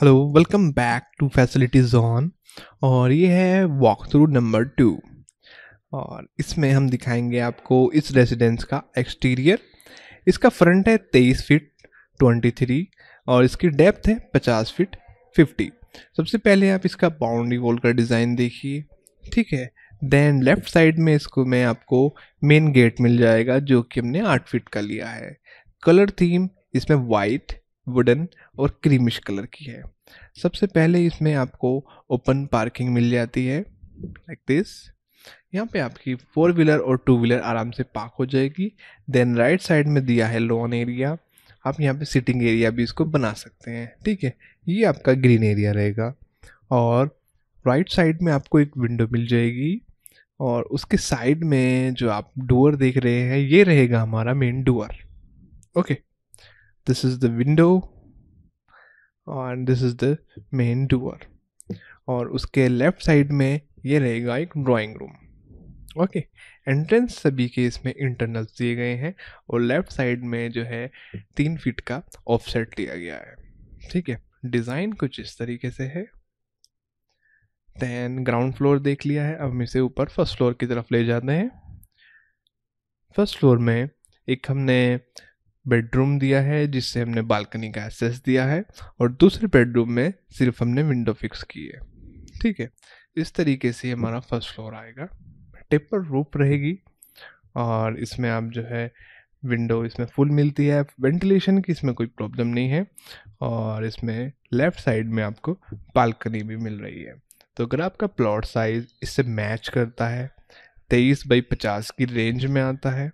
hello welcome back to facilities on और ये है वॉक थ्रू नंबर टू और इसमें हम दिखाएंगे आपको इस रेजिडेंस का एक्सटीरियर इसका फ्रंट है तेईस फिट ट्वेंटी थ्री और इसकी डेप्थ है पचास फिट फिफ्टी सबसे पहले आप इसका बाउंड्री वॉल का डिज़ाइन देखिए ठीक है देन लेफ़्ट साइड में इसको में आपको मेन गेट मिल जाएगा जो कि हमने आठ फिट का लिया है कलर थीम इसमें वाइट वुडन और क्रीमिश कलर की है सबसे पहले इसमें आपको ओपन पार्किंग मिल जाती है लाइक दिस यहाँ पे आपकी फोर व्हीलर और टू व्हीलर आराम से पार्क हो जाएगी देन राइट साइड में दिया है लॉन एरिया आप यहाँ पे सिटिंग एरिया भी इसको बना सकते हैं ठीक है ये आपका ग्रीन एरिया रहेगा और राइट साइड में आपको एक विंडो मिल जाएगी और उसके साइड में जो आप डोअर देख रहे हैं ये रहेगा हमारा main door okay this is the window और this is the main door और उसके लेफ्ट साइड में ये रहेगा एक ड्राइंग रूम ओके एंट्रेंस सभी के इसमें इंटरनल्स दिए गए हैं और लेफ्ट साइड में जो है तीन फीट का ऑफसेट दिया गया है ठीक है डिज़ाइन कुछ इस तरीके से है देन ग्राउंड फ्लोर देख लिया है अब हम इसे ऊपर फर्स्ट फ्लोर की तरफ ले जाते हैं फर्स्ट फ्लोर में एक हमने बेडरूम दिया है जिससे हमने बालकनी का एक्सेस दिया है और दूसरे बेडरूम में सिर्फ हमने विंडो फिक्स की है ठीक है इस तरीके से हमारा फर्स्ट फ्लोर आएगा टेपर रूप रहेगी और इसमें आप जो है विंडो इसमें फुल मिलती है वेंटिलेशन की इसमें कोई प्रॉब्लम नहीं है और इसमें लेफ़्ट साइड में आपको बालकनी भी मिल रही है तो अगर आपका प्लॉट साइज़ इससे मैच करता है तेईस बाई पचास की रेंज में आता है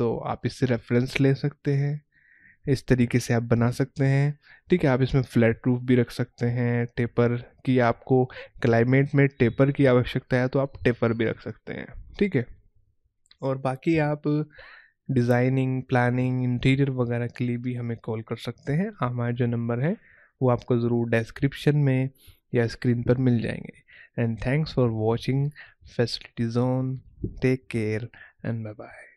तो आप इससे रेफरेंस ले सकते हैं इस तरीके से आप बना सकते हैं ठीक है आप इसमें फ्लैट रूफ भी रख सकते हैं टेपर की आपको क्लाइमेट में टेपर की आवश्यकता है तो आप टेपर भी रख सकते हैं ठीक है और बाकी आप डिज़ाइनिंग प्लानिंग इंटीरियर वगैरह के लिए भी हमें कॉल कर सकते हैं हाँ, हमारा जो नंबर है वो आपको ज़रूर डिस्क्रिप्शन में या स्क्रीन पर मिल जाएंगे and thanks for watching facility zone take care and bye bye